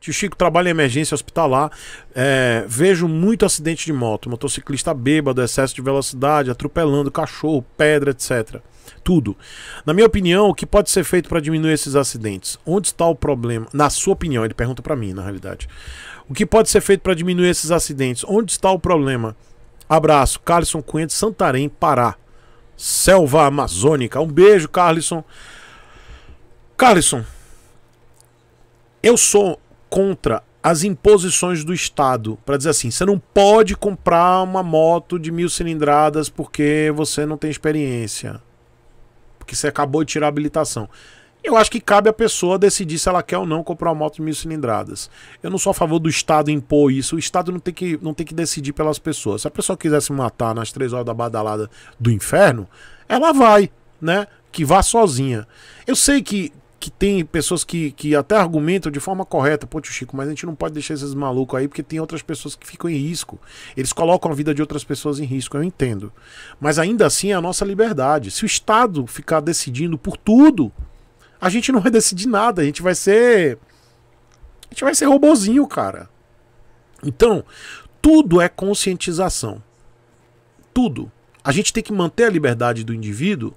Tio Chico trabalha em emergência hospitalar. É, vejo muito acidente de moto, motociclista bêbado, excesso de velocidade, atropelando cachorro, pedra, etc. Tudo. Na minha opinião, o que pode ser feito para diminuir esses acidentes? Onde está o problema? Na sua opinião, ele pergunta para mim, na realidade. O que pode ser feito para diminuir esses acidentes? Onde está o problema? Abraço, Carlson Coentro, Santarém, Pará. Selva Amazônica. Um beijo, Carlson. Carlson, eu sou contra as imposições do Estado para dizer assim: você não pode comprar uma moto de mil cilindradas porque você não tem experiência, porque você acabou de tirar a habilitação. Eu acho que cabe à pessoa decidir se ela quer ou não comprar uma moto de mil cilindradas. Eu não sou a favor do Estado impor isso. O Estado não tem que, não tem que decidir pelas pessoas. Se a pessoa quiser se matar nas três horas da badalada do inferno, ela vai, né? Que vá sozinha. Eu sei que que tem pessoas que, que até argumentam de forma correta, pô, tio Chico, mas a gente não pode deixar esses malucos aí porque tem outras pessoas que ficam em risco. Eles colocam a vida de outras pessoas em risco, eu entendo. Mas ainda assim é a nossa liberdade. Se o Estado ficar decidindo por tudo, a gente não vai decidir nada, a gente vai ser. A gente vai ser robozinho, cara. Então, tudo é conscientização. Tudo. A gente tem que manter a liberdade do indivíduo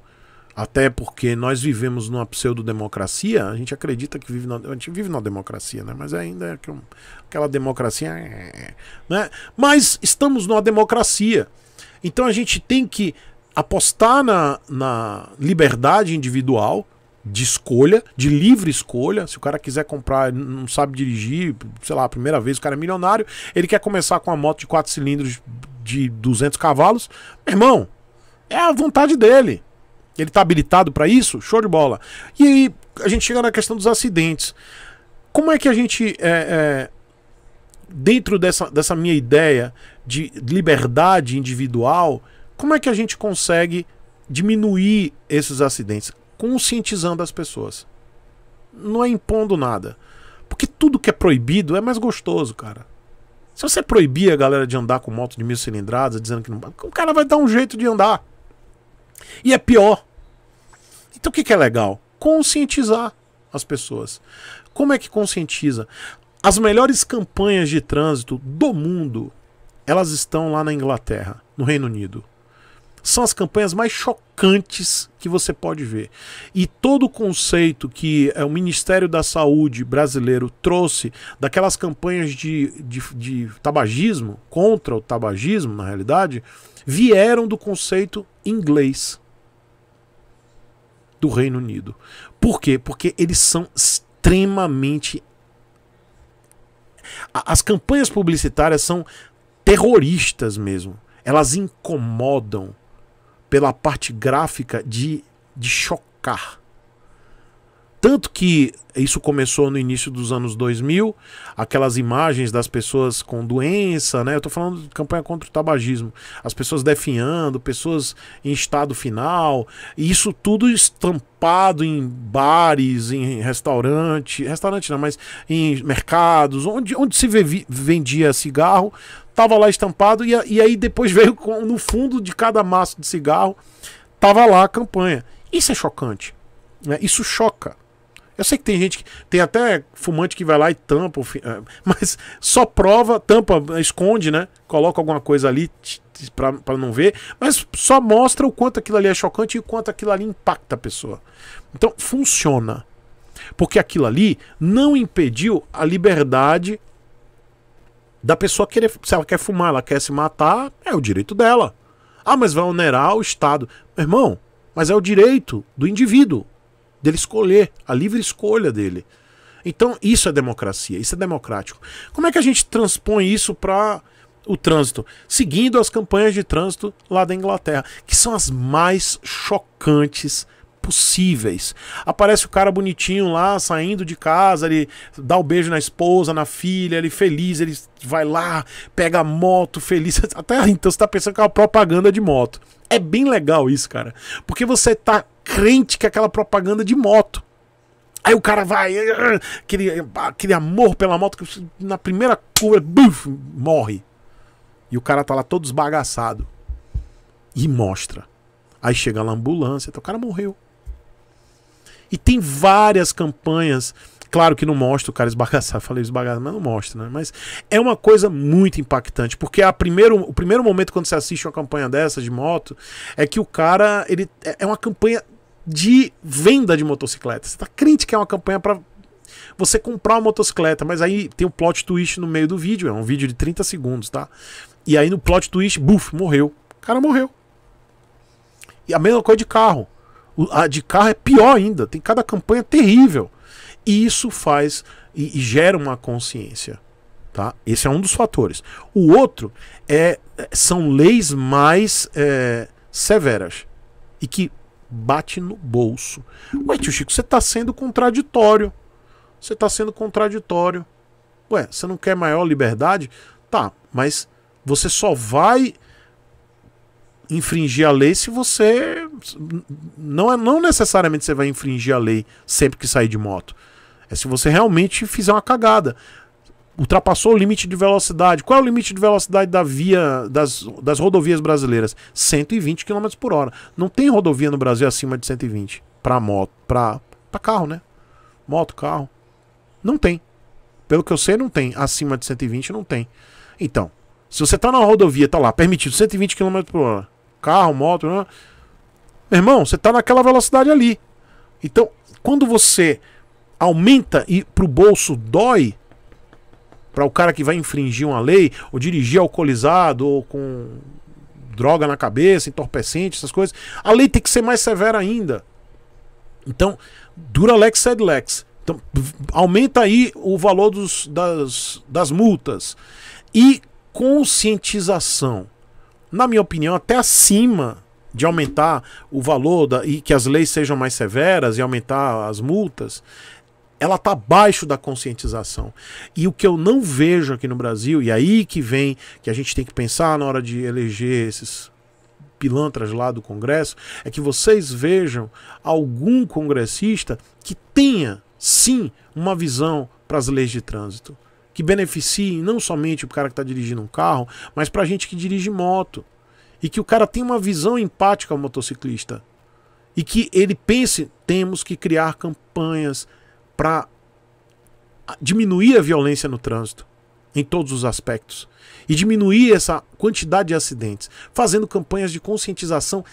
até porque nós vivemos numa pseudo-democracia, a gente acredita que vive na, a gente vive numa democracia, né? mas ainda é aquela democracia. É, é, é, né? Mas estamos numa democracia. Então a gente tem que apostar na, na liberdade individual, de escolha, de livre escolha. Se o cara quiser comprar, não sabe dirigir, sei lá, a primeira vez o cara é milionário, ele quer começar com uma moto de quatro cilindros de 200 cavalos. Meu irmão, é a vontade dele. Ele está habilitado para isso? Show de bola. E aí a gente chega na questão dos acidentes. Como é que a gente, é, é, dentro dessa, dessa minha ideia de liberdade individual, como é que a gente consegue diminuir esses acidentes? Conscientizando as pessoas. Não é impondo nada. Porque tudo que é proibido é mais gostoso, cara. Se você proibir a galera de andar com moto de mil cilindradas, dizendo que não. O cara vai dar um jeito de andar. E é pior. Então o que, que é legal? Conscientizar as pessoas. Como é que conscientiza? As melhores campanhas de trânsito do mundo, elas estão lá na Inglaterra, no Reino Unido. São as campanhas mais chocantes que você pode ver. E todo o conceito que é, o Ministério da Saúde brasileiro trouxe daquelas campanhas de, de, de tabagismo, contra o tabagismo, na realidade, vieram do conceito inglês do Reino Unido. Por quê? Porque eles são extremamente. As campanhas publicitárias são terroristas mesmo. Elas incomodam pela parte gráfica de, de chocar. Tanto que isso começou no início dos anos 2000, aquelas imagens das pessoas com doença, né? Eu tô falando de campanha contra o tabagismo. As pessoas definhando, pessoas em estado final, e isso tudo estampado em bares, em restaurante, restaurante não, mas em mercados, onde, onde se vendia cigarro, tava lá estampado, e, e aí depois veio com, no fundo de cada maço de cigarro, tava lá a campanha. Isso é chocante. Né? Isso choca. Eu sei que tem gente que. Tem até fumante que vai lá e tampa, é, mas só prova, tampa, esconde, né? Coloca alguma coisa ali para não ver, mas só mostra o quanto aquilo ali é chocante e o quanto aquilo ali impacta a pessoa. Então, funciona. Porque aquilo ali não impediu a liberdade da pessoa querer. Se ela quer fumar, ela quer se matar, é o direito dela. Ah, mas vai onerar o Estado. Meu irmão, mas é o direito do indivíduo dele escolher, a livre escolha dele. Então isso é democracia, isso é democrático. Como é que a gente transpõe isso para o trânsito? Seguindo as campanhas de trânsito lá da Inglaterra, que são as mais chocantes possíveis. Aparece o cara bonitinho lá, saindo de casa, ele dá o um beijo na esposa, na filha, ele feliz, ele vai lá, pega a moto, feliz. Até então você tá pensando que é uma propaganda de moto. É bem legal isso, cara. Porque você tá crente que é aquela propaganda de moto. Aí o cara vai, aquele, aquele amor pela moto, que na primeira curva, buf, morre. E o cara tá lá todo esbagaçado. E mostra. Aí chega lá a ambulância, então o cara morreu. E tem várias campanhas. Claro que não mostra o cara esbagaçado. Falei esbagaçado, mas não mostra, né? Mas é uma coisa muito impactante. Porque a primeiro, o primeiro momento quando você assiste uma campanha dessa de moto é que o cara. ele É, é uma campanha de venda de motocicletas. Você tá crente que é uma campanha para você comprar uma motocicleta, mas aí tem um plot twist no meio do vídeo, é um vídeo de 30 segundos, tá? E aí no plot twist, buf, morreu. O cara morreu. E a mesma coisa de carro. A de carro é pior ainda, tem cada campanha terrível. E isso faz e, e gera uma consciência, tá? Esse é um dos fatores. O outro é, é são leis mais é, severas e que bate no bolso. Ué, tio Chico, você está sendo contraditório. Você está sendo contraditório. Ué, você não quer maior liberdade? Tá, mas você só vai infringir a lei se você não é não necessariamente você vai infringir a lei sempre que sair de moto. É se você realmente fizer uma cagada ultrapassou o limite de velocidade. Qual é o limite de velocidade da via das, das rodovias brasileiras? 120 km por hora. Não tem rodovia no Brasil acima de 120 para moto, para carro, né? Moto, carro. Não tem. Pelo que eu sei, não tem. Acima de 120 não tem. Então, se você tá na rodovia, tá lá, permitido 120 km por hora, carro, moto, né? meu irmão, você tá naquela velocidade ali. Então, quando você aumenta e pro bolso dói, para o cara que vai infringir uma lei ou dirigir alcoolizado ou com droga na cabeça, entorpecente, essas coisas. A lei tem que ser mais severa ainda. Então, dura lex sed lex. Então, aumenta aí o valor dos, das, das multas. E conscientização. Na minha opinião, até acima de aumentar o valor da, e que as leis sejam mais severas e aumentar as multas, ela está abaixo da conscientização. E o que eu não vejo aqui no Brasil, e aí que vem que a gente tem que pensar na hora de eleger esses pilantras lá do Congresso, é que vocês vejam algum congressista que tenha, sim, uma visão para as leis de trânsito. Que beneficie não somente o cara que está dirigindo um carro, mas para a gente que dirige moto. E que o cara tenha uma visão empática ao motociclista. E que ele pense, temos que criar campanhas para diminuir a violência no trânsito em todos os aspectos e diminuir essa quantidade de acidentes, fazendo campanhas de conscientização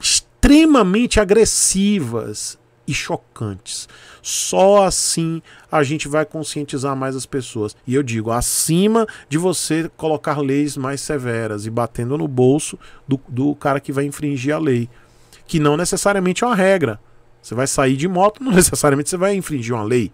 extremamente agressivas e chocantes. Só assim a gente vai conscientizar mais as pessoas. E eu digo, acima de você colocar leis mais severas e batendo no bolso do, do cara que vai infringir a lei, que não necessariamente é uma regra. Você vai sair de moto, não necessariamente você vai infringir uma lei.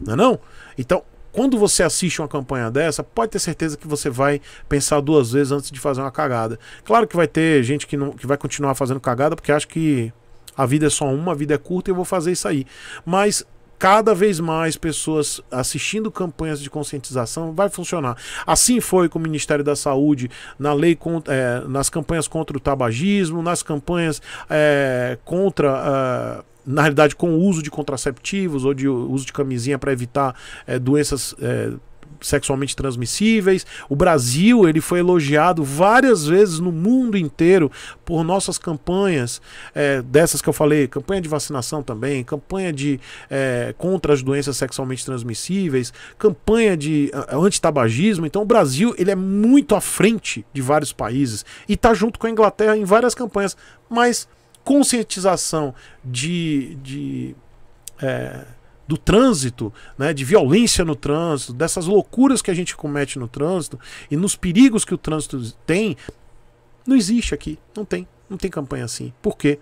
Não é não? Então, quando você assiste uma campanha dessa, pode ter certeza que você vai pensar duas vezes antes de fazer uma cagada. Claro que vai ter gente que, não, que vai continuar fazendo cagada porque acha que a vida é só uma, a vida é curta e eu vou fazer isso aí. Mas cada vez mais pessoas assistindo campanhas de conscientização vai funcionar. Assim foi com o Ministério da Saúde na lei é, nas campanhas contra o tabagismo, nas campanhas é, contra ah, na realidade, com o uso de contraceptivos ou de uso de camisinha para evitar é, doenças é, sexualmente transmissíveis. O Brasil ele foi elogiado várias vezes no mundo inteiro por nossas campanhas, é, dessas que eu falei, campanha de vacinação também, campanha de é, contra as doenças sexualmente transmissíveis, campanha de antitabagismo. Então o Brasil ele é muito à frente de vários países e está junto com a Inglaterra em várias campanhas, mas conscientização de, de é, do trânsito, né, de violência no trânsito, dessas loucuras que a gente comete no trânsito e nos perigos que o trânsito tem, não existe aqui, não tem, não tem campanha assim. Por quê?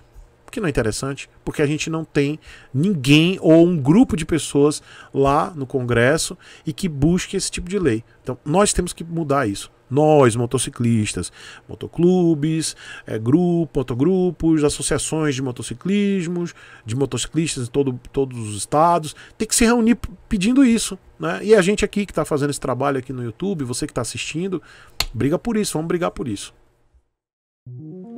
que não é interessante, porque a gente não tem ninguém ou um grupo de pessoas lá no Congresso e que busque esse tipo de lei. Então, nós temos que mudar isso. Nós, motociclistas, motoclubes, é, grupo, motogrupos, associações de motociclismos, de motociclistas de todo, todos os estados, tem que se reunir pedindo isso. Né? E a gente aqui que está fazendo esse trabalho aqui no YouTube, você que está assistindo, briga por isso, vamos brigar por isso.